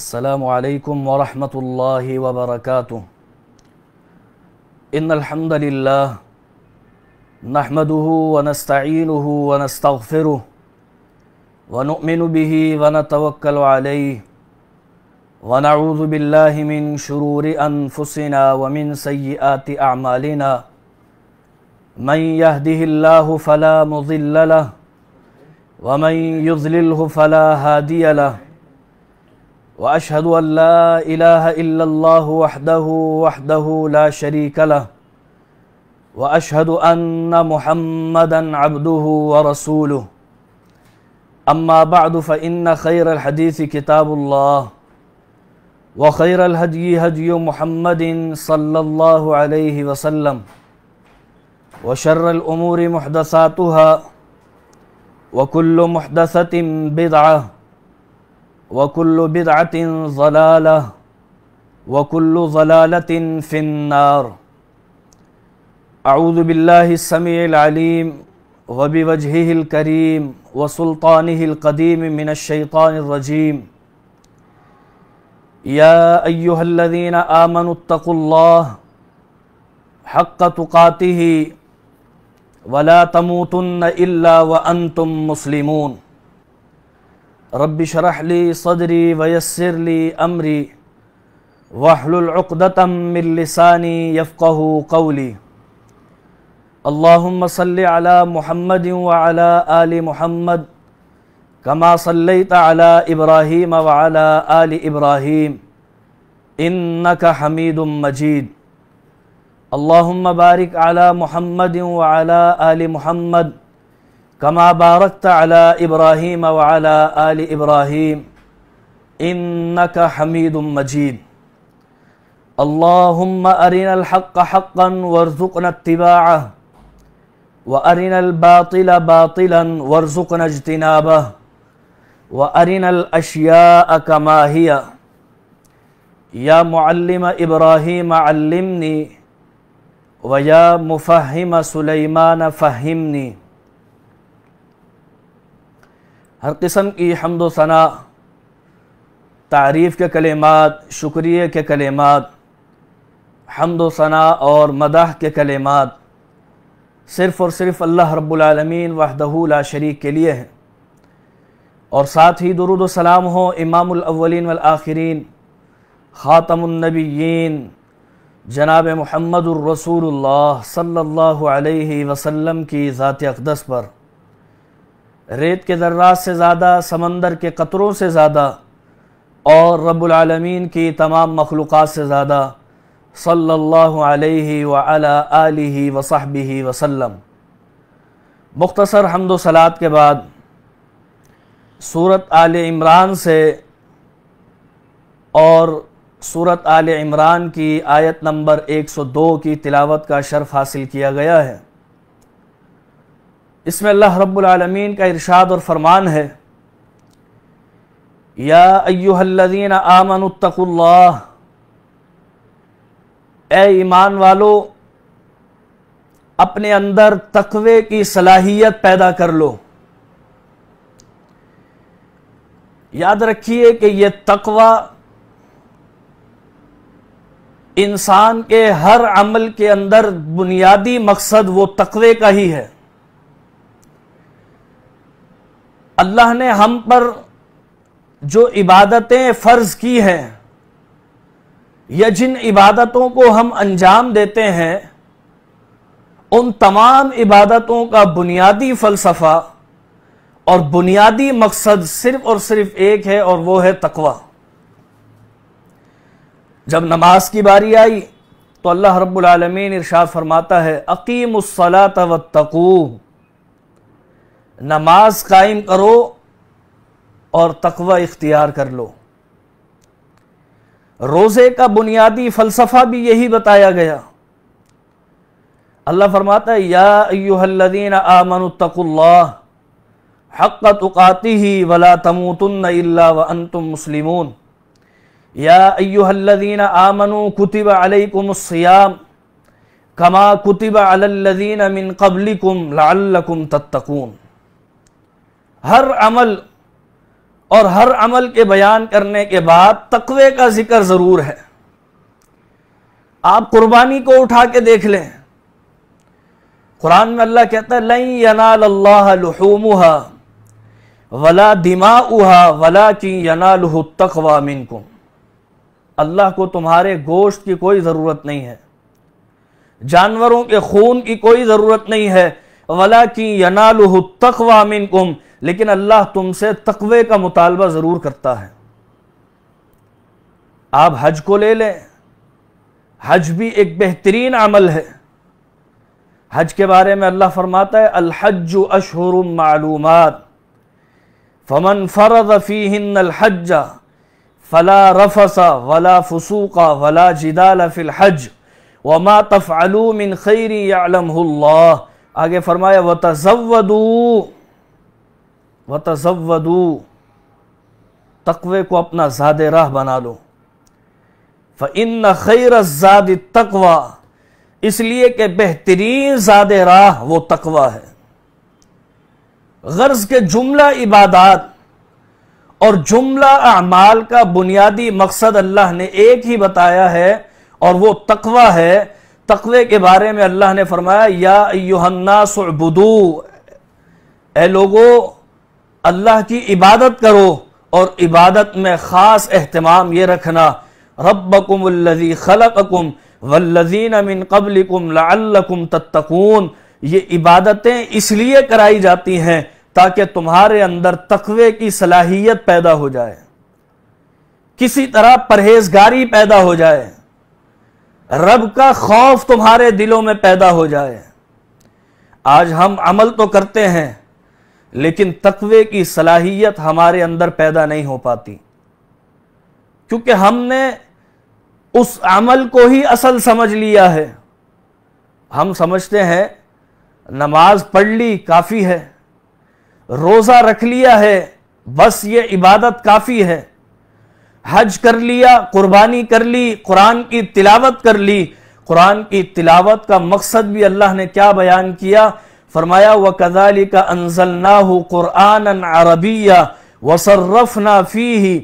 السلام عليكم ورحمة الله وبركاته إن الحمد لله نحمده ونستعينه ونستغفره ونؤمن به ونتوكل عليه ونعوذ بالله من شرور أنفسنا ومن سيئات أعمالنا من يهده الله فلا مضل له ومن يضلله فلا هادي له واشهد ان لا اله الا الله وحده وحده لا شريك له واشهد ان محمدا عبده ورسوله اما بعد فان خير الحديث كتاب الله وخير الهدي هدي محمد صلى الله عليه وسلم وشر الامور محدثاتها وكل محدثه بدعه वकुल्लु बिदातिन जलाल वकुल्लु जलालतिन फ़िन्नार आऊदबिल्लासमीम वबी वजहिल करीम व सुल्तानकदीम मिनशैतानरजीम या अयुहल्लदीन आमनुत्तकुल्लाह हक़ तुकातिही वला तमूतुन्न इल्ला व अंतुम मुस्लिमून रब्बी शरहली सदरी वयसरली अमरी वाहलुलदतमिलसानी यफ़क़ कौली अल्लाम सल महमद वाला आल महमद कमा सल तला इब्राहीम वाला आल इब्राहीम इन्नक हमीद मजीद अल्लाम बारिक अला महमद वाला आल महमद कमा बारकत अला इब्राहिम वाला आल इब्राहिम इन का हमीद मजीद अल्लाम अरिन हक़ हक़न वर्ज़ुक़न तिबा व अरिन बातिल बातिलन वर्ज़ुक़न अजतनाब व अरिन अशिया कमाहिया या मुअल्लिम इब्राहिम अल्लिमनी व या मुफ़हिम सुलेमान फ़हिमनी हर किस्म की हमदोसना तारीफ़ के कलेमात शुक्रिया के कलेमात हमदोसना और मदह के कलेमात सिर्फ़ और सिर्फ़ अल्लाह रब्बुलमीन वहदहूला शरीक के लिए हैं और साथ ही दरुद सलाम हो इमामवलिन वलाखरीन ख़ातमनबीन जनाब महमद रसूलुल्लाह सल्लल्लाहु अलैहि वसल्लम की ज़ात अकदस पर रेत के दर्रा से ज़्यादा समंदर के कतरों से ज़्यादा और रबालमीन की तमाम मखलूक़ से ज़्यादा सल्लल्लाहु अलैहि अलैहि वसहबी मुख्तसर हमद सलात के बाद सूरत आल इमरान से और सूरत आल इमरान की आयत नंबर 102 की तिलावत का शर्फ हासिल किया गया है इसमें अल्लाह रब्लमीन का इरशाद और फरमान है या अयुहल्लिन आमन ए ईमान वालो अपने अंदर तकवे की सलाहियत पैदा कर लो याद रखिए कि यह तकवा इंसान के हर अमल के अंदर बुनियादी मकसद वो तकवे का ही है अल्लाह ने हम पर जो इबादतें फ़र्ज़ की हैं या जिन इबादतों को हम अंजाम देते हैं उन तमाम इबादतों का बुनियादी फ़लसफ़ा और बुनियादी मकसद सिर्फ और सिर्फ एक है और वो है तकवा जब नमाज की बारी आई तो अल्लाह रब्बुल रबालमीन इरशाद फरमाता है अकीम उसला तकू नमाज कायम करो और तकवा इख्तियार कर लो रोज़े का बुनियादी फ़लसफ़ा भी यही बताया गया अल्लाह फरमाता है यादीन आमन तकुल्ला हक़ उकाती ही वला तमतन वन तुम मुस्लिम यादीन आमनु कुतब अलकुमसयाम कमा कुतिब अलदीन मिन कुम लाकुम तत्तकून हर अमल और हर अमल के बयान करने के बाद तकवे का जिक्र ज़रूर है आप कुर्बानी को उठा के देख लें कुरान में अल्लाह कहता है लई यनाल्लाहूमहा वला दिमा उहा वला की यनालह तकवा को अल्लाह को तुम्हारे गोश्त की कोई ज़रूरत नहीं है जानवरों के खून की कोई ज़रूरत नहीं है वला की यनालह तकवा कुम लेकिन अल्लाह तुमसे तकवे का मुतालबा ज़रूर करता है आप हज को ले लें हज भी एक बेहतरीन अमल है हज के बारे में अल्लाह फरमाता है अलहज अशहर मालूम फमन फ़रद फ़ीहिन अलहजा फ़ला रफ़सा वला फ़सूका वला जिदाल फ़िलहज वमा तफ़लूमिन खैरी आगे फरमाया व तजवदू व तजवदू तकवे को अपना ज़ाद राह बना लो इन खैर ज़ाद तकवा इसलिए कि बेहतरीन ज़ाद राह वो तकवा है गर्ज के जुमला इबादात और जुमला अमाल का बुनियादी मकसद अल्लाह ने एक ही बताया है और वो तकवा है तकवे के बारे में अल्लाह ने फरमाया या युहन्ना सुबुदू ए लोगो अल्लाह की इबादत करो और इबादत में ख़ास अहतमाम ये रखना रबकुमल्लजी खलकुम वल्लजीन मिन कबलिकुम लकुम तत्तकून ये इबादतें इसलिए कराई जाती हैं ताकि तुम्हारे अंदर तकवे की सलाहियत पैदा हो जाए किसी तरह परहेजगारी पैदा हो जाए रब का खौफ तुम्हारे दिलों में पैदा हो जाए आज हम अमल तो करते हैं लेकिन तकवे की सलाहियत हमारे अंदर पैदा नहीं हो पाती क्योंकि हमने उस अमल को ही असल समझ लिया है हम समझते हैं नमाज पढ़ ली काफ़ी है रोज़ा रख लिया है बस ये इबादत काफ़ी है हज कर लिया कुर्बानी कर ली कुरान की तिलावत कर ली कुरान की तिलावत का मकसद भी अल्लाह ने क्या बयान किया फरमाया व कदाली का हो क़ुरान अरबिया ना फी ही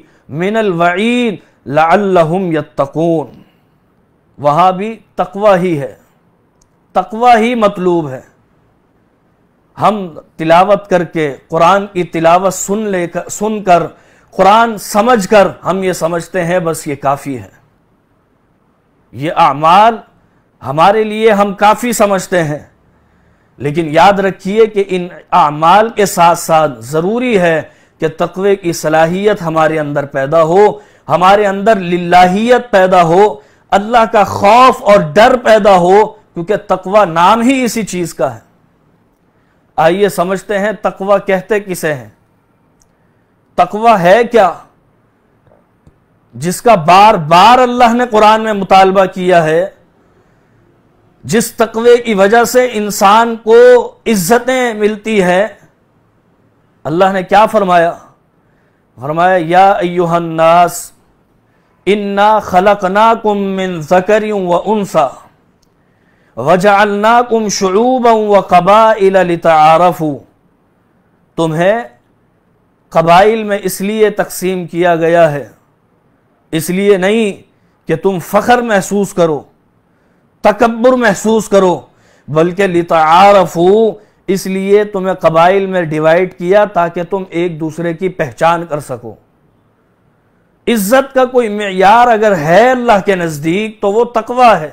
मिनल वईद लाम यकून वहाँ भी तकवा ही है तकवा ही मतलूब है हम तिलावत करके कुरान की तिलावत सुन लेकर सुनकर कुरान समझ कर हम ये समझते हैं बस ये काफ़ी है ये अमाल हमारे लिए हम काफ़ी समझते हैं लेकिन याद रखिए कि इन अमाल के साथ साथ ज़रूरी है कि तकवे की सलाहियत हमारे अंदर पैदा हो हमारे अंदर लाहियत पैदा हो अल्लाह का खौफ और डर पैदा हो क्योंकि तकवा नाम ही इसी चीज़ का है आइए समझते हैं तकवा कहते किसे हैं तकवा है क्या जिसका बार बार अल्लाह ने कुरान में मुतालबा किया है जिस तकवे की वजह से इंसान को इज्जतें मिलती है अल्लाह ने क्या फरमाया फरमाया या अयुहन्नास इन्ना खलकना कुम मिन जकर व उनसा वजालना कुम शुरूबम व कबाइल तारफ़ू तुम्हें कबाइल में इसलिए तकसीम किया गया है इसलिए नहीं कि तुम फ़ख्र महसूस करो तकबर महसूस करो बल्कि लितारफू इसलिए तुम्हें कबाइल में डिवाइड किया ताकि तुम एक दूसरे की पहचान कर सको इज्जत का कोई मैार अगर है अल्लाह के नज़दीक तो वो तकवा है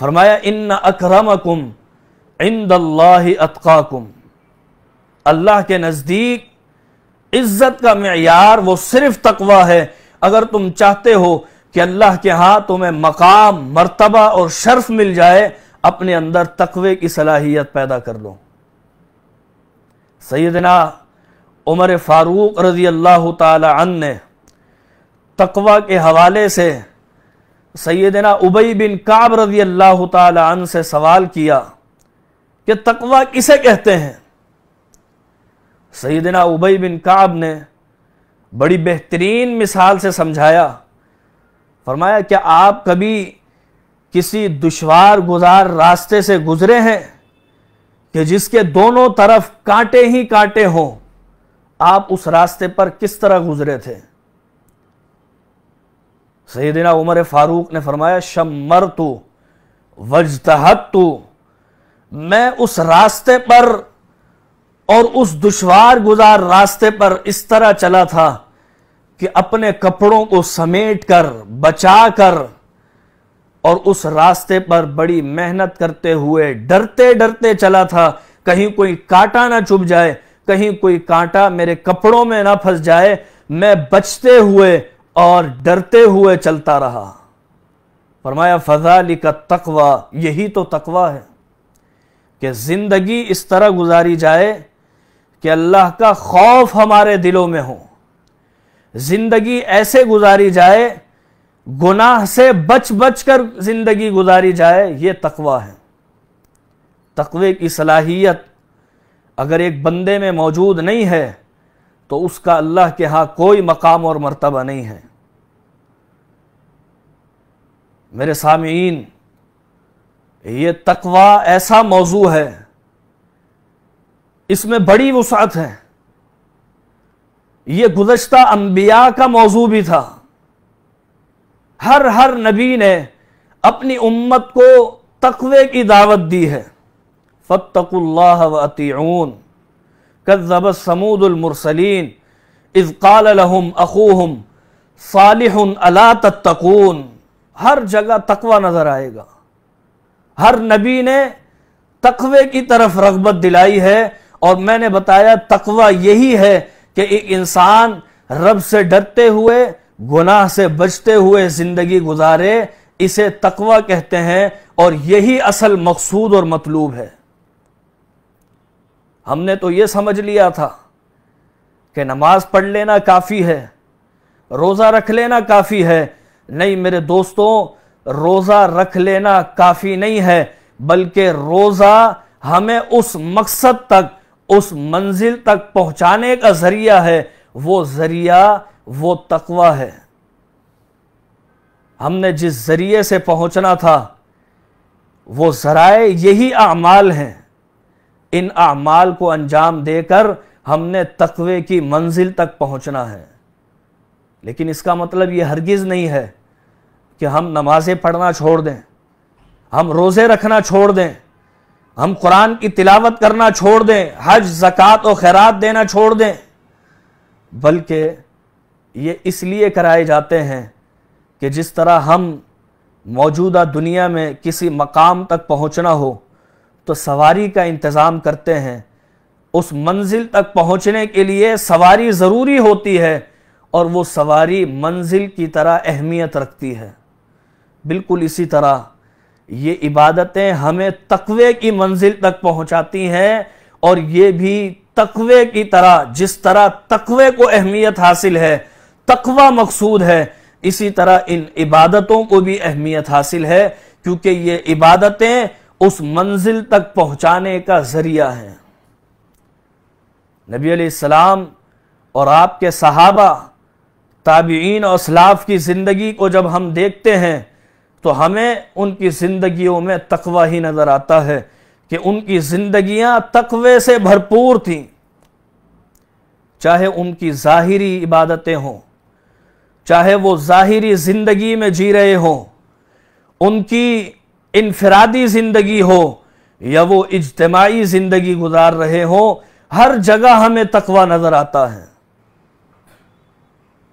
फरमाया इन अक्रमकुम इन दतकाकुम अल्लाह के नज़दीक इज्जत का मैार वो सिर्फ तकवा है अगर तुम चाहते हो कि अल्लाह के यहाँ तुम्हें मकाम मर्तबा और शर्फ मिल जाए अपने अंदर तकवे की सलाहियत पैदा कर लो सैदना उमर फारूक रजी अल्लाह तन ने तकवा के हवाले से सैदना उबई बिन काब रजी अल्लाह तन से सवाल किया कि तकवा किसे कहते हैं सैदना उबई बिन काब ने बड़ी बेहतरीन मिसाल से समझाया फरमाया क्या आप कभी किसी दुशवार गुजार रास्ते से गुजरे हैं कि जिसके दोनों तरफ कांटे ही कांटे हों आप उस रास्ते पर किस तरह गुजरे थे सईदिना उमर फारूक ने फरमाया शमर तू वजतहत तू मैं उस रास्ते पर और उस दुशवार गुजार रास्ते पर इस तरह चला था कि अपने कपड़ों को समेट कर बचा कर और उस रास्ते पर बड़ी मेहनत करते हुए डरते डरते चला था कहीं कोई कांटा ना चुभ जाए कहीं कोई कांटा मेरे कपड़ों में ना फंस जाए मैं बचते हुए और डरते हुए चलता रहा फरमाया फजाली का तकवा यही तो तकवा है कि ज़िंदगी इस तरह गुजारी जाए कि अल्लाह का खौफ हमारे दिलों में हो जिंदगी ऐसे गुजारी जाए गुनाह से बच बच कर जिंदगी गुजारी जाए ये तकवा है तकवे की सलाहियत अगर एक बंदे में मौजूद नहीं है तो उसका अल्लाह के यहां कोई मकाम और मर्तबा नहीं है मेरे सामीन ये तकवा ऐसा मौजू है इसमें बड़ी वसात है ये गुजशत अम्बिया का मौजू भी था हर हर नबी ने अपनी उम्मत को तकवे की दावत दी है फ़तकुल्लाह वतीून कज़ब इज़क़ालहम अखूहम सालिह अला तकून हर जगह तकवा नज़र आएगा हर नबी ने तकवे की तरफ रगबत दिलाई है और मैंने बताया तकवा यही है कि एक इंसान रब से डरते हुए गुनाह से बचते हुए जिंदगी गुजारे इसे तकवा कहते हैं और यही असल मकसूद और मतलूब है हमने तो यह समझ लिया था कि नमाज पढ़ लेना काफ़ी है रोज़ा रख लेना काफ़ी है नहीं मेरे दोस्तों रोज़ा रख लेना काफ़ी नहीं है बल्कि रोज़ा हमें उस मकसद तक उस मंजिल तक पहुंचाने का जरिया है वो जरिया वो तकवा है हमने जिस जरिए से पहुंचना था वो जराए यही अमाल हैं इन अमाल को अंजाम देकर हमने तकवे की मंजिल तक पहुंचना है लेकिन इसका मतलब ये हरगिज़ नहीं है कि हम नमाज़ें पढ़ना छोड़ दें हम रोज़े रखना छोड़ दें हम कुरान की तिलावत करना छोड़ दें हज ज़क़ात और खैरात देना छोड़ दें बल्कि ये इसलिए कराए जाते हैं कि जिस तरह हम मौजूदा दुनिया में किसी मकाम तक पहुंचना हो तो सवारी का इंतज़ाम करते हैं उस मंजिल तक पहुंचने के लिए सवारी ज़रूरी होती है और वो सवारी मंजिल की तरह अहमियत रखती है बिल्कुल इसी तरह ये इबादतें हमें तकवे की मंजिल तक पहुंचाती हैं और ये भी तकवे की तरह जिस तरह तकवे को अहमियत हासिल है तकवा मकसूद है इसी तरह इन इबादतों को भी अहमियत हासिल है क्योंकि ये इबादतें उस मंजिल तक पहुंचाने का जरिया है नबी अलैहिस्सलाम और आपके सहाबा ताबीन और सलाफ की ज़िंदगी को जब हम देखते हैं तो हमें उनकी ज़िंदगियों में तकवा ही नज़र आता है कि उनकी जिंदगियां तकवे से भरपूर थीं चाहे उनकी ज़ाहिरी इबादतें हों चाहे वो ज़ाहिरी ज़िंदगी में जी रहे हों उनकी इनफरादी ज़िंदगी हो या वो इज्तमाही ज़िंदगी गुजार रहे हों हर जगह हमें तकवा नज़र आता है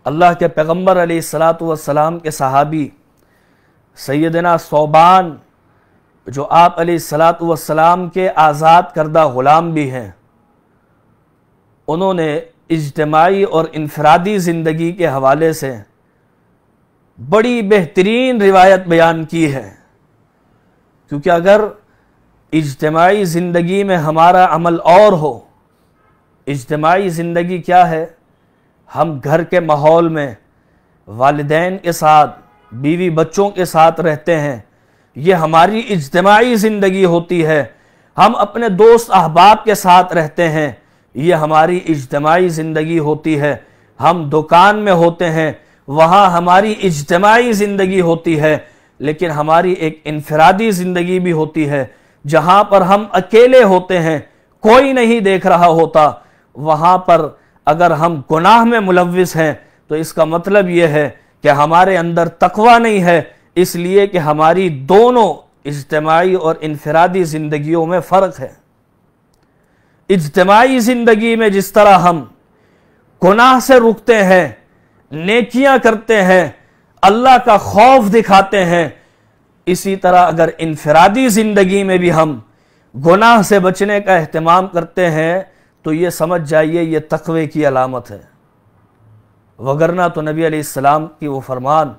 अल्लाह के पैगम्बर वसलाम के सहाबी सैदना सोबान जो आप सलात वसलाम के आज़ाद करदा ग़ुलाम भी हैं उन्होंने इजतमाही और इनफरादी ज़िंदगी के हवाले से बड़ी बेहतरीन रिवायत बयान की है क्योंकि अगर इजतमाही ज़िंदगी में हमारा अमल और हो इजतमाही ज़िंदगी क्या है हम घर के माहौल में वालदेन के साथ बीवी बच्चों के साथ रहते हैं ये हमारी इज्तमाही ज़िंदगी होती है हम अपने दोस्त अहबाब के साथ रहते हैं ये हमारी इज्तमाही ज़िंदगी होती है हम दुकान में होते हैं वहाँ हमारी इज्तमाही ज़िंदगी होती है लेकिन हमारी एक इनफरादी ज़िंदगी भी होती है जहाँ पर हम अकेले होते हैं कोई नहीं देख रहा होता वहाँ पर अगर हम गुनाह में मुलविस हैं तो इसका मतलब ये है कि हमारे अंदर तकवा नहीं है इसलिए कि हमारी दोनों इज्तमाही और इनफरादी ज़िंदगियों में फ़र्क है इज्तमाही ज़िंदगी में जिस तरह हम गुनाह से रुकते हैं नेकियां करते हैं अल्लाह का खौफ दिखाते हैं इसी तरह अगर इनफरादी ज़िंदगी में भी हम गुनाह से बचने का अहतमाम करते हैं तो ये समझ जाइए ये तकवे की अलामत है वगरना तो नबी अलैहिस्सलाम की वो फरमान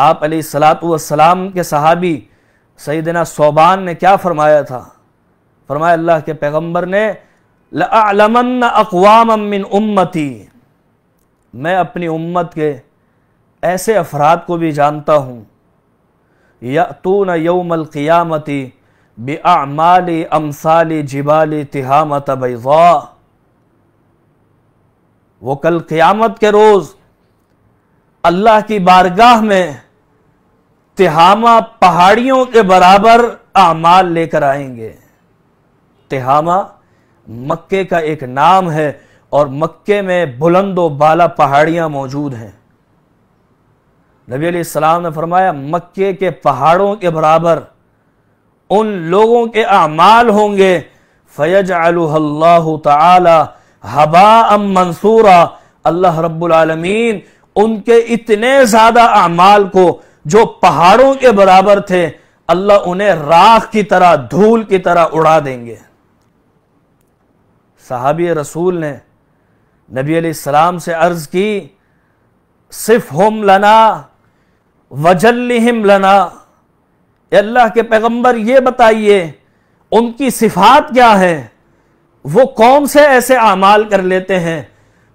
आप सलाम के सहाबी सईदना सोबान ने क्या फरमाया था फरमाया अल्लाह के पैगम्बर ने लमन अकवाम उम्मती मैं अपनी उम्मत के ऐसे अफराद को भी जानता हूँ यतून यौमल क़ियामती बेआमाली अमसाली जिबाली तिहामत बैवा वो कल क़यामत के रोज़ अल्लाह की बारगाह में तिहामा पहाड़ियों के बराबर आमाल लेकर आएंगे तिहामा मक्के का एक नाम है और मक्के में बुलंदो बाला पहाड़ियां मौजूद हैं नबी सलाम ने फरमाया मक्के के पहाड़ों के बराबर उन लोगों के अमाल होंगे फ़ैज अल्लाह तला हबा अम मंसूरा अल्लाह रब्बुलमीन उनके इतने ज्यादा अमाल को जो पहाड़ों के बराबर थे अल्लाह उन्हें राख की तरह धूल की तरह उड़ा देंगे साहबी रसूल ने नबी सलाम से अर्ज की सिर्फ हम लना वजल्लिम लना अल्लाह के पैगंबर ये बताइए उनकी सिफात क्या है वो कौन से ऐसे अमाल कर लेते हैं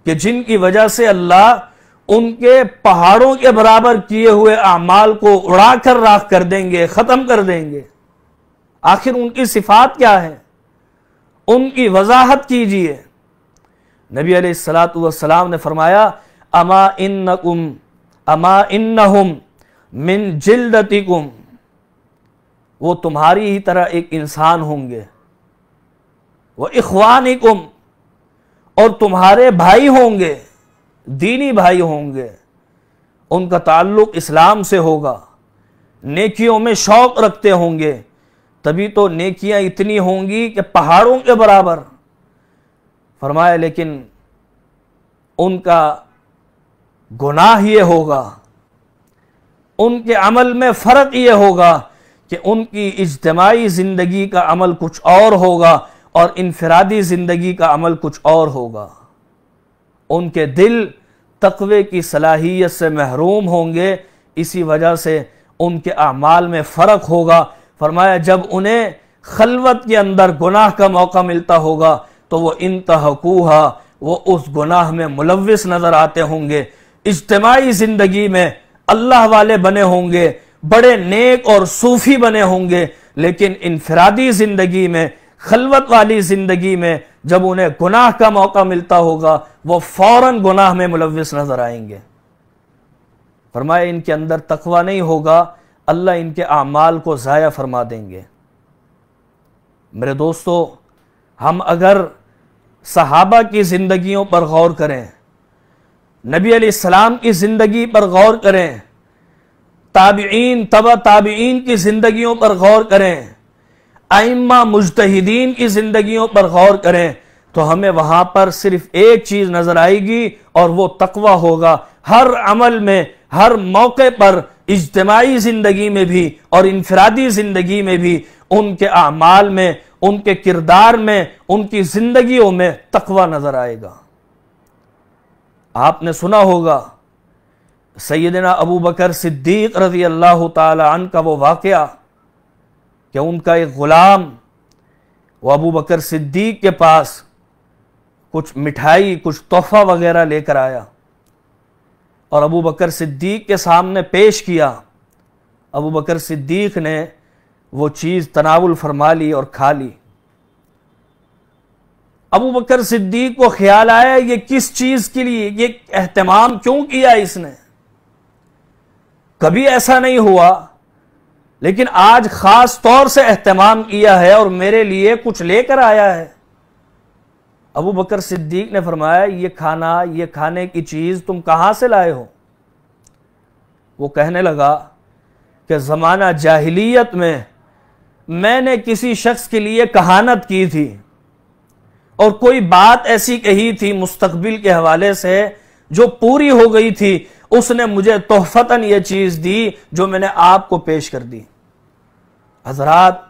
कि जिनकी वजह से अल्लाह उनके पहाड़ों के बराबर किए हुए अमाल को उड़ा कर राख कर देंगे ख़त्म कर देंगे आखिर उनकी सिफात क्या है उनकी वजाहत कीजिए नबी सलाम ने फरमाया अमा इन कुम अमा इन मिन जिल्दतिकुम वो तुम्हारी ही तरह एक इंसान होंगे वह इखवान और तुम्हारे भाई होंगे दीनी भाई होंगे उनका ताल्लुक इस्लाम से होगा नेकियों में शौक़ रखते होंगे तभी तो नेकियां इतनी होंगी कि पहाड़ों के बराबर फरमाया लेकिन उनका गुनाह ये होगा उनके अमल में फ़र्क ये होगा कि उनकी इज्तमाही ज़िंदगी का अमल कुछ और होगा और इनफरादी ज़िंदगी का अमल कुछ और होगा उनके दिल तकवे की सलाहियत से महरूम होंगे इसी वजह से उनके अमाल में फ़र्क होगा फरमाया जब उन्हें खलवत के अंदर गुनाह का मौका मिलता होगा तो वो इन वो उस गुनाह में मुलविस नज़र आते होंगे इज्तमाही ज़िंदगी में अल्लाह वाले बने होंगे बड़े नेक और सूफ़ी बने होंगे लेकिन इनफरादी ज़िंदगी में खलवत वाली जिंदगी में जब उन्हें गुनाह का मौका मिलता होगा वो फौरन गुनाह में मुलविस नजर आएंगे फरमाया इनके अंदर तकवा नहीं होगा अल्लाह इनके अमाल को ज़ाया फरमा देंगे मेरे दोस्तों हम अगर सहाबा की ज़िंदगियों पर गौर करें नबी सलाम की ज़िंदगी पर गौर करें ताबीन तबा ताबीन की ज़िंदगियों पर गौर करें आइम्मा मुजतहिदीन की जिंदगियों पर गौर करें तो हमें वहां पर सिर्फ एक चीज नजर आएगी और वो तकवा होगा हर अमल में हर मौके पर इज्तमाही जिंदगी में भी और इनफरादी जिंदगी में भी उनके अमाल में उनके किरदार में उनकी जिंदगियों में तकवा नजर आएगा आपने सुना होगा सैदना अबू बकर सिद्दीक रजी अल्लाह तन का वो वाक़ कि उनका एक ग़ुलाम वो अबू बकर सिद्दीक के पास कुछ मिठाई कुछ तोहफ़ा वगैरह लेकर आया और अबू बकर सिद्दीक के सामने पेश किया अबू बकर सिद्दीक ने वो चीज़ तनावुल फरमा ली और खा ली अबू बकर सिद्दीक को ख्याल आया ये किस चीज़ के लिए ये एहतमाम क्यों किया इसने कभी ऐसा नहीं हुआ लेकिन आज खास तौर से अहतमाम किया है और मेरे लिए कुछ लेकर आया है अबू बकर सिद्दीक ने फरमाया ये खाना ये खाने की चीज़ तुम कहां से लाए हो वो कहने लगा कि ज़माना जाहिलियत में मैंने किसी शख्स के लिए कहानत की थी और कोई बात ऐसी कही थी मुस्तकबिल के हवाले से जो पूरी हो गई थी उसने मुझे तोहफतन यह चीज दी जो मैंने आपको पेश कर दी हजरात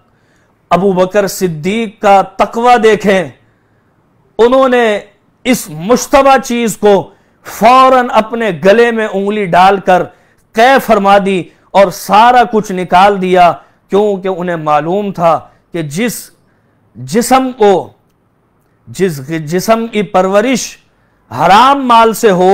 अबू बकर सिद्दीक का तकवा देखें उन्होंने इस मुशतबा चीज को फौरन अपने गले में उंगली डालकर कै फरमा दी और सारा कुछ निकाल दिया क्योंकि उन्हें मालूम था कि जिस जिसम को जिस जिसम की परवरिश हराम माल से हो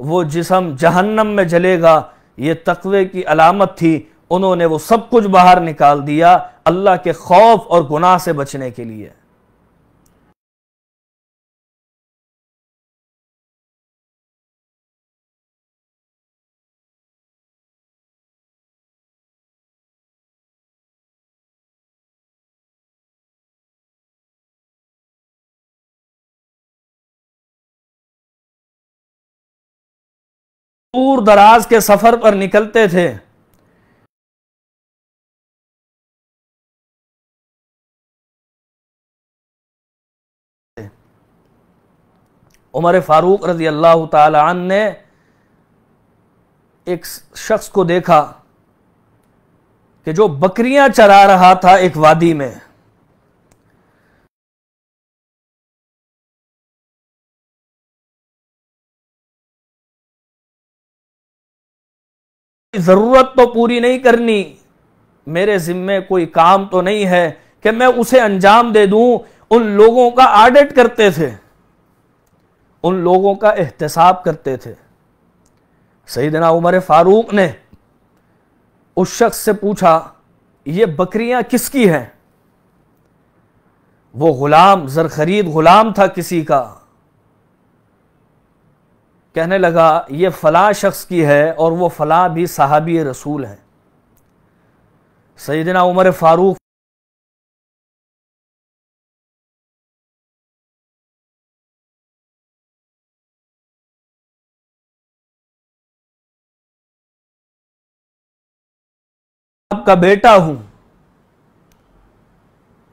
वो जिसम जहन्नम में जलेगा ये तकवे की अलामत थी उन्होंने वो सब कुछ बाहर निकाल दिया अल्लाह के खौफ और गुनाह से बचने के लिए दूर दराज के सफर पर निकलते थे उमर फारूक रजी अल्लाह तन ने एक शख्स को देखा कि जो बकरियां चरा रहा था एक वादी में जरूरत तो पूरी नहीं करनी मेरे जिम्मे कोई काम तो नहीं है कि मैं उसे अंजाम दे दूं उन लोगों का आडिट करते थे उन लोगों का एहतसाब करते थे सईदना उमर फारूक ने उस शख्स से पूछा ये बकरियां किसकी हैं वो गुलाम जर खरीद गुलाम था किसी का कहने लगा ये फला शख्स की है और वो फला भी साहबी रसूल है सैदना उमर फ़ारूक आपका बेटा हूं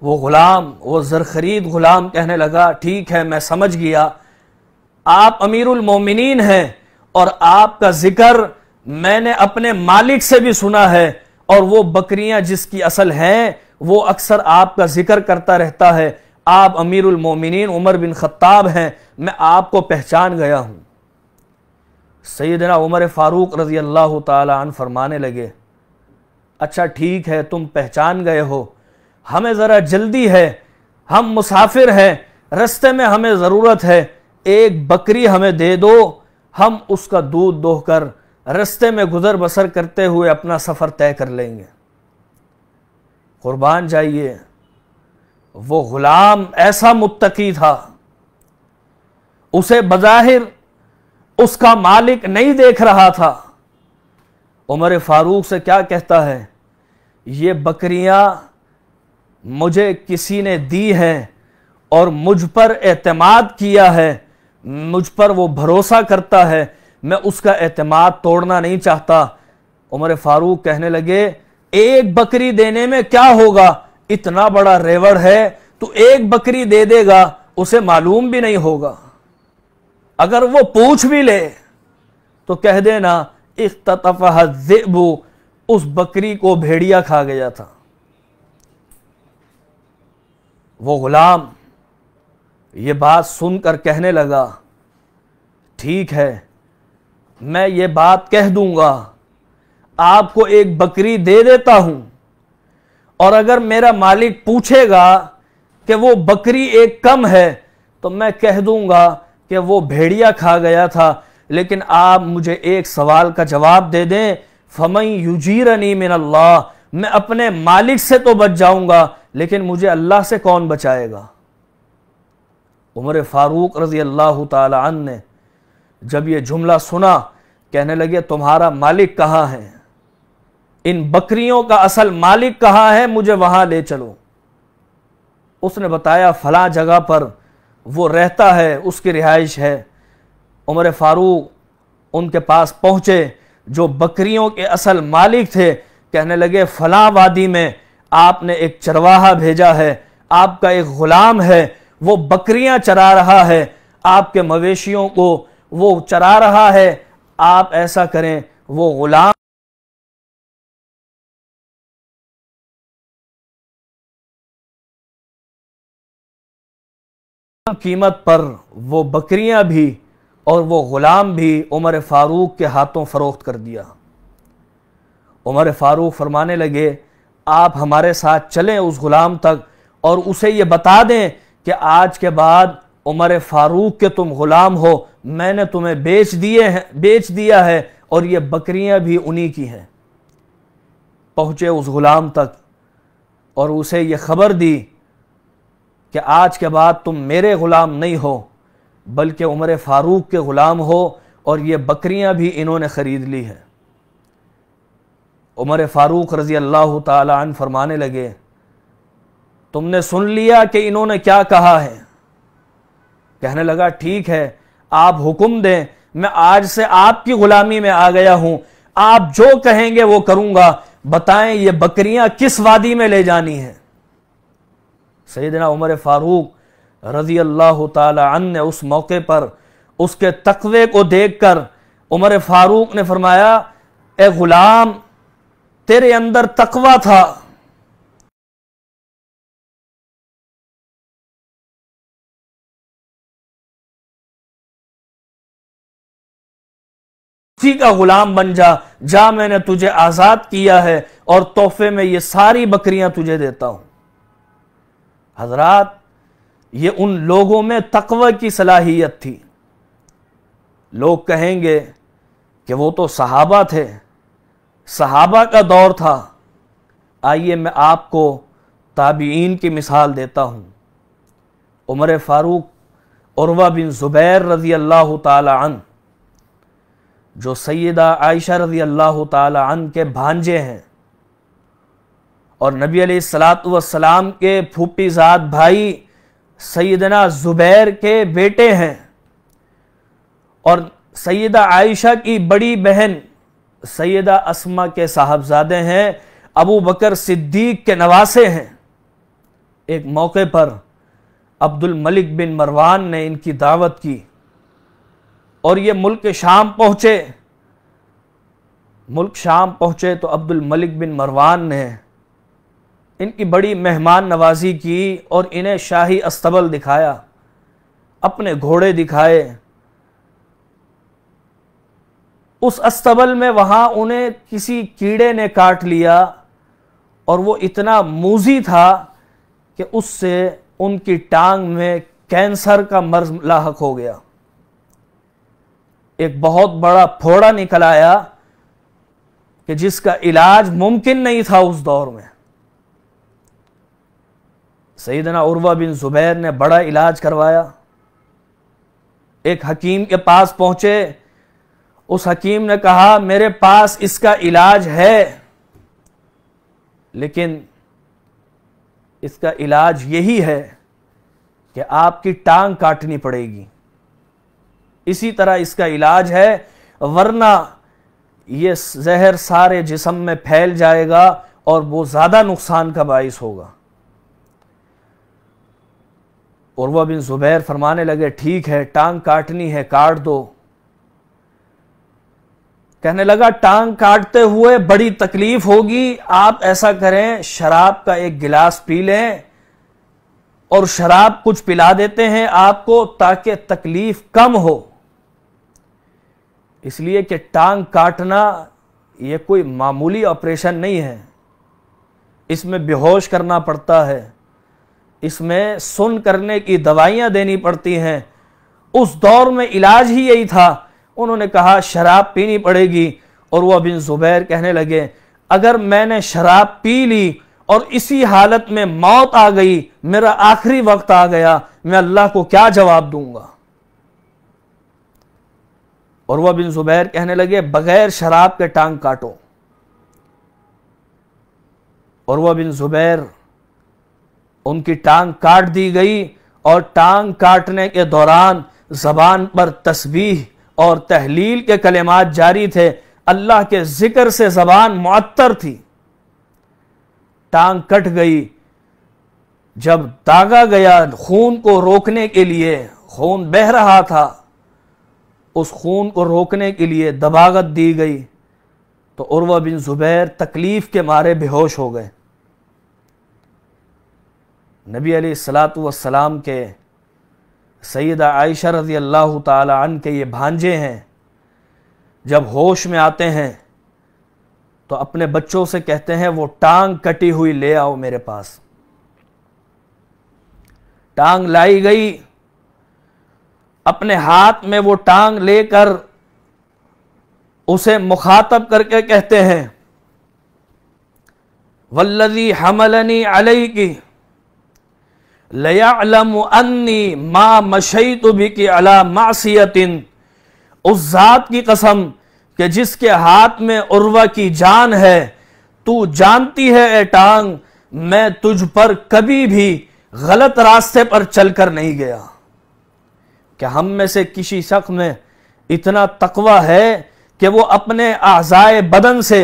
वो गुलाम वो जरखरीद गुलाम कहने लगा ठीक है मैं समझ गया आप अमीरुल मोमिनीन हैं और आपका जिक्र मैंने अपने मालिक से भी सुना है और वो बकरियां जिसकी असल हैं वो अक्सर आपका जिक्र करता रहता है आप अमीरुल मोमिनीन उमर बिन खत्ताब हैं मैं आपको पहचान गया हूं सैदना उमर फारूक रजी अल्लाह तन फरमाने लगे अच्छा ठीक है तुम पहचान गए हो हमें ज़रा जल्दी है हम मुसाफिर हैं रस्ते में हमें ज़रूरत है एक बकरी हमें दे दो हम उसका दूध दोहकर रस्ते में गुजर बसर करते हुए अपना सफ़र तय कर लेंगे कुर्बान जाइए वो ग़ुलाम ऐसा मुत्तकी था उसे बज़ाहिर उसका मालिक नहीं देख रहा था उमर फ़ारूक से क्या कहता है ये बकरियां मुझे किसी ने दी हैं और मुझ पर एतमाद किया है मुझ पर वो भरोसा करता है मैं उसका एतमाद तोड़ना नहीं चाहता उमर फारूक कहने लगे एक बकरी देने में क्या होगा इतना बड़ा रेवड़ है तो एक बकरी दे देगा उसे मालूम भी नहीं होगा अगर वो पूछ भी ले तो कह देना इख्तफ़ा जेबू उस बकरी को भेड़िया खा गया था वो गुलाम ये बात सुनकर कहने लगा ठीक है मैं ये बात कह दूंगा आपको एक बकरी दे देता हूं और अगर मेरा मालिक पूछेगा कि वो बकरी एक कम है तो मैं कह दूंगा कि वो भेड़िया खा गया था लेकिन आप मुझे एक सवाल का जवाब दे दें फमई युजीरनी मिन अल्लाह मैं अपने मालिक से तो बच जाऊंगा लेकिन मुझे अल्लाह से कौन बचाएगा उमर फ़ारूक रज़ी अल्लाह तन ने जब यह जुमला सुना कहने लगे तुम्हारा मालिक कहाँ है इन बकरियों का असल मालिक कहाँ है मुझे वहाँ ले चलो उसने बताया फला जगह पर वो रहता है उसकी रिहाइश है उमर फ़ारूक उनके पास पहुँचे जो बकरियों के असल मालिक थे कहने लगे फला वादी में आपने एक चरवाहा भेजा है आपका एक ग़ुलाम है वो बकरियां चरा रहा है आपके मवेशियों को वो चरा रहा है आप ऐसा करें वो गुलाम कीमत पर वो बकरियां भी और वो ग़ुलाम भी उमर फ़ारूक के हाथों फ़रोख्त कर दिया उमर फ़ारूक फरमाने लगे आप हमारे साथ चलें उस ग़ुलाम तक और उसे ये बता दें कि आज के बाद उमर फारूक के तुम गुलाम हो मैंने तुम्हें बेच दिए हैं बेच दिया है और ये बकरियां भी उन्हीं की हैं पहुंचे उस गुलाम तक और उसे ये खबर दी कि आज के बाद तुम मेरे गुलाम नहीं हो बल्कि उमर फारूक के गुलाम हो और ये बकरियां भी इन्होंने ख़रीद ली हैं उमर फारूक रज़ी अल्लाह तन फरमाने लगे तुमने सुन लिया कि इन्होंने क्या कहा है कहने लगा ठीक है आप हुक्म दें मैं आज से आपकी गुलामी में आ गया हूं आप जो कहेंगे वो करूंगा बताएं ये बकरियां किस वादी में ले जानी है सैदना उमर फारूक रजी अल्लाह तन ने उस मौके पर उसके तकवे को देख कर उमर फारूक ने फरमाया ए गुलाम तेरे अंदर तकवा था मुफ्ती का गुलाम बन जा जा मैंने तुझे आजाद किया है और तोहफे में ये सारी बकरियां तुझे देता हूं हजरात ये उन लोगों में तकवा की सलाहियत थी लोग कहेंगे कि वो तो सहाबा थे सहाबा का दौर था आइए मैं आपको ताबीन की मिसाल देता हूं उमर फ़ारूक उर्वा बिन ज़ुबैर रज़ी अल्लाह तन जो सैदा आयशा रजी अल्लाह तन के भांजे हैं और नबी सलाम के फूपी ज़ात भाई सैदना ज़ुबैर के बेटे हैं और सैदा आयशा की बड़ी बहन सैदा असमा के साहबजादे हैं अबू बकर सिद्दीक के नवासे हैं एक मौके पर अब्दुल मलिक बिन मरवान ने इनकी दावत की और ये मुल्क शाम पहुँचे मुल्क शाम पहुँचे तो अब्दुल मलिक बिन मरवान ने इनकी बड़ी मेहमान नवाजी की और इन्हें शाही अस्तबल दिखाया अपने घोड़े दिखाए उस अस्तबल में वहाँ उन्हें किसी कीड़े ने काट लिया और वो इतना मूजी था कि उससे उनकी टांग में कैंसर का मर्ज लाहक हो गया एक बहुत बड़ा फोड़ा निकल आया कि जिसका इलाज मुमकिन नहीं था उस दौर में सईदना उर्वा बिन जुबैर ने बड़ा इलाज करवाया एक हकीम के पास पहुंचे उस हकीम ने कहा मेरे पास इसका इलाज है लेकिन इसका इलाज यही है कि आपकी टांग काटनी पड़ेगी इसी तरह इसका इलाज है वरना ये जहर सारे जिसम में फैल जाएगा और वो ज़्यादा नुकसान का बायस होगा और वह बिन ज़ुबैर फरमाने लगे ठीक है टांग काटनी है काट दो कहने लगा टांग काटते हुए बड़ी तकलीफ होगी आप ऐसा करें शराब का एक गिलास पी लें और शराब कुछ पिला देते हैं आपको ताकि तकलीफ कम हो इसलिए कि टांग काटना ये कोई मामूली ऑपरेशन नहीं है इसमें बेहोश करना पड़ता है इसमें सुन करने की दवाइयाँ देनी पड़ती हैं उस दौर में इलाज ही यही था उन्होंने कहा शराब पीनी पड़ेगी और वह बिन ज़ुबैर कहने लगे अगर मैंने शराब पी ली और इसी हालत में मौत आ गई मेरा आखिरी वक्त आ गया मैं अल्लाह को क्या जवाब दूंगा और वह बिन जुबैर कहने लगे बगैर शराब के टांग काटो और वह बिन जुबैर उनकी टांग काट दी गई और टांग काटने के दौरान जबान पर तस्बीह और तहलील के कलेमात जारी थे अल्लाह के जिक्र से जबान मअतर थी टांग कट गई जब दागा गया खून को रोकने के लिए खून बह रहा था उस खून को रोकने के लिए दबागत दी गई तो उर्वा बिन ज़ुबैर तकलीफ़ के मारे बेहोश हो गए नबी सलात वसलाम के सैद आयशा रज़ी अल्लाह तन के ये भांजे हैं जब होश में आते हैं तो अपने बच्चों से कहते हैं वो टांग कटी हुई ले आओ मेरे पास टांग लाई गई अपने हाथ में वो टांग लेकर उसे मुखातब करके कहते हैं वल्लजी हमलनी अलई की लयालम अन्नी मा मशई भी की अला मासीतिन उस ज़ात की कसम के जिसके हाथ में उर्वा की जान है तू जानती है ए टांग मैं तुझ पर कभी भी गलत रास्ते पर चलकर नहीं गया कि हम में से किसी शख्स में इतना तकवा है कि वो अपने आज़ाए बदन से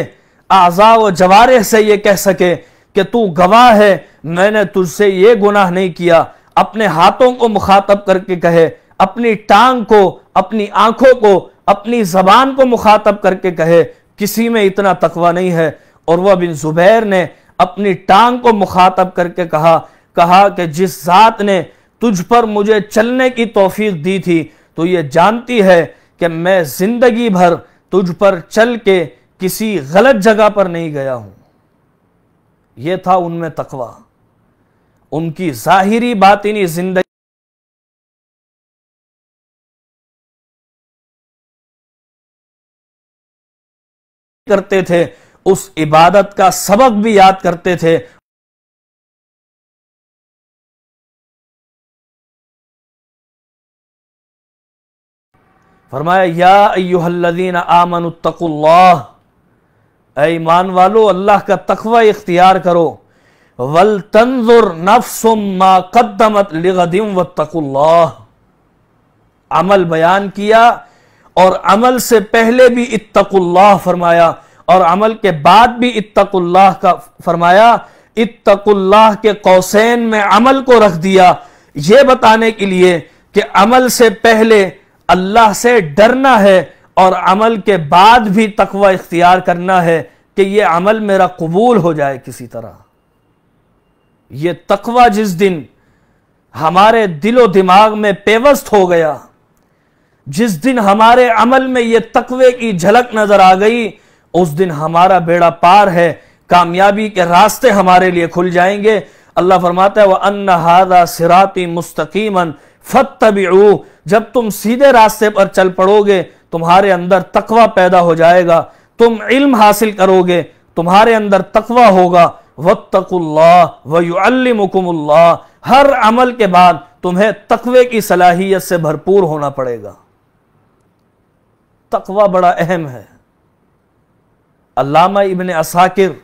आजाव जवारे से ये कह सके कि तू गवाह है मैंने तुझसे ये गुनाह नहीं किया अपने हाथों को मुखातब करके कहे अपनी टांग को अपनी आंखों को अपनी जबान को मुखातब करके कहे किसी में इतना तकवा नहीं है और वह बिन जुबैर ने अपनी टांग को मुखातब करके कहा कहा कि जिस जात ने तुझ पर मुझे चलने की तोफीक दी थी तो ये जानती है कि मैं जिंदगी भर तुझ पर चल के किसी गलत जगह पर नहीं गया हूं यह था उनमें तकवा उनकी जाहिरी इन जिंदगी करते थे उस इबादत का सबक भी याद करते थे फरमाया आमन अयुहल्लिन वालो अल्लाह का तखवा इख्तियार करो वल तंजुर नफ्सुम्मा कदमत व तकुल्लाह अमल बयान किया और अमल से पहले भी इतकुल्लाह फरमाया और अमल के बाद भी इतकुल्लाह का फरमाया इतकुल्लाह के कौसैन में अमल को रख दिया ये बताने के लिए कि अमल से पहले अल्लाह से डरना है और अमल के बाद भी तकवा इख्तियार करना है कि यह अमल मेरा कबूल हो जाए किसी तरह यह तकवा जिस दिन हमारे दिलो दिमाग में पेवस्त हो गया जिस दिन हमारे अमल में यह तकवे की झलक नजर आ गई उस दिन हमारा बेड़ा पार है कामयाबी के रास्ते हमारे लिए खुल जाएंगे अल्लाह फरमाता है वह अन्ना हादा सिराती मुस्तकीमन फत तबिऊ जब तुम सीधे रास्ते पर चल पड़ोगे तुम्हारे अंदर तकवा पैदा हो जाएगा तुम इल्म हासिल करोगे तुम्हारे अंदर तकवा होगा वत्तकुल्ला वयुअल्लिमुकुमुल्ला हर अमल के बाद तुम्हें तकवे की सलाहियत से भरपूर होना पड़ेगा तकवा बड़ा अहम है अल्लामा इबन असाकिर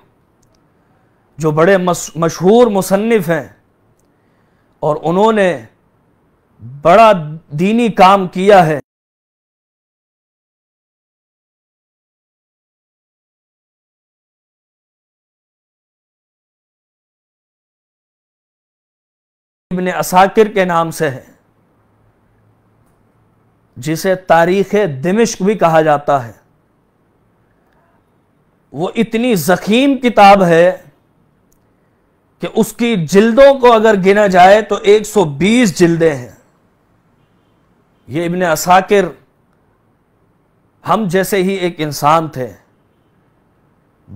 जो बड़े मशहूर मुसनफ़ हैं और उन्होंने बड़ा दीनी काम किया है इब्ने असाकिर के नाम से है जिसे तारीख दिमिश्क भी कहा जाता है वो इतनी जखीम किताब है कि उसकी जिल्दों को अगर गिना जाए तो 120 जिल्दें हैं ये इबन असाकिर हम जैसे ही एक इंसान थे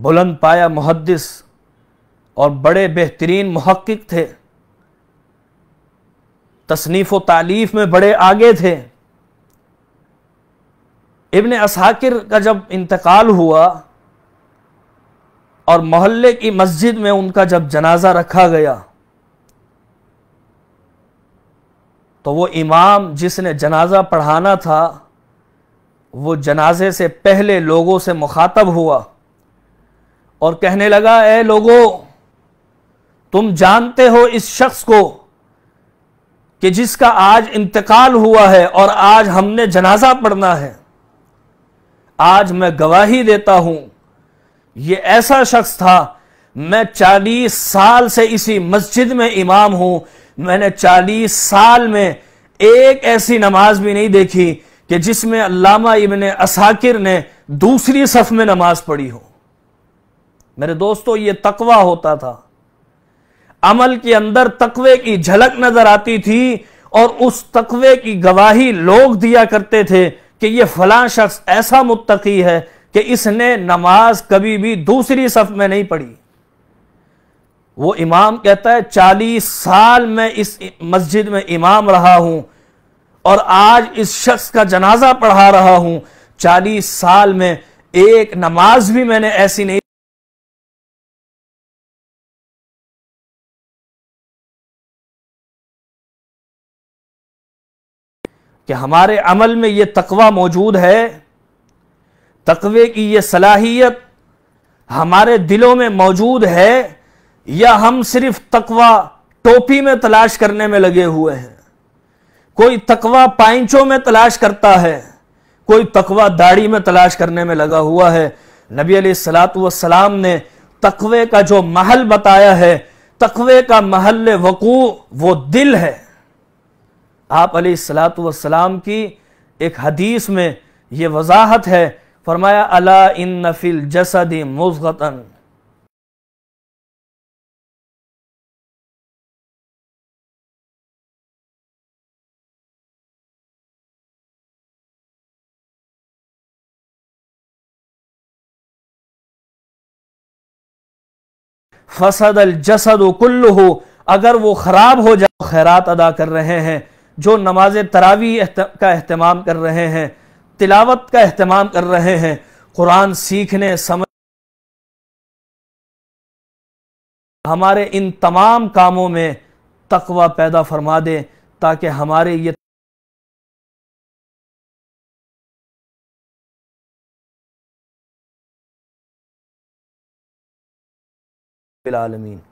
बुलंद पाया मुहदस और बड़े बेहतरीन महक्क थे तसनीफ़ो तालीफ में बड़े आगे थे इबन असाकिर का जब इंतकाल हुआ और मोहल्ले की मस्जिद में उनका जब जनाजा रखा गया तो वो इमाम जिसने जनाजा पढ़ाना था वो जनाजे से पहले लोगों से मुखातब हुआ और कहने लगा ए लोगों तुम जानते हो इस शख्स को कि जिसका आज इंतकाल हुआ है और आज हमने जनाजा पढ़ना है आज मैं गवाही देता हूं ये ऐसा शख्स था मैं चालीस साल से इसी मस्जिद में इमाम हूं मैंने चालीस साल में एक ऐसी नमाज भी नहीं देखी कि जिसमें अल्लामा इबन असाकिर ने दूसरी सफ में नमाज पढ़ी हो मेरे दोस्तों ये तकवा होता था अमल के अंदर तकवे की झलक नजर आती थी और उस तकवे की गवाही लोग दिया करते थे कि यह फला शख्स ऐसा मुत्तकी है कि इसने नमाज कभी भी दूसरी सफ में नहीं पढ़ी वो इमाम कहता है चालीस साल में इस मस्जिद में इमाम रहा हूं और आज इस शख्स का जनाजा पढ़ा रहा हूं चालीस साल में एक नमाज भी मैंने ऐसी नहीं कि हमारे अमल में ये तकवा मौजूद है तकवे की यह सलाहियत हमारे दिलों में मौजूद है या हम सिर्फ तकवा टोपी में तलाश करने में लगे हुए हैं कोई तकवा पाइंचों में तलाश करता है कोई तकवा दाढ़ी में तलाश करने में लगा हुआ है नबी सलाम ने तकवे का जो महल बताया है तकवे का महल वकू वो दिल है आप अली सलात सलाम की एक हदीस में ये वजाहत है फरमाया अला इन नफिल जसदी मुजगतन फसद अल जसद हो अगर वो ख़राब हो जाए खैरात अदा कर रहे हैं जो नमाज तरावी का अहतमाम कर रहे हैं तिलावत का अहतमाम कर रहे हैं कुरान सीखने समझ हमारे इन तमाम कामों में तकवा पैदा फरमा दे ताकि हमारे ये العالمين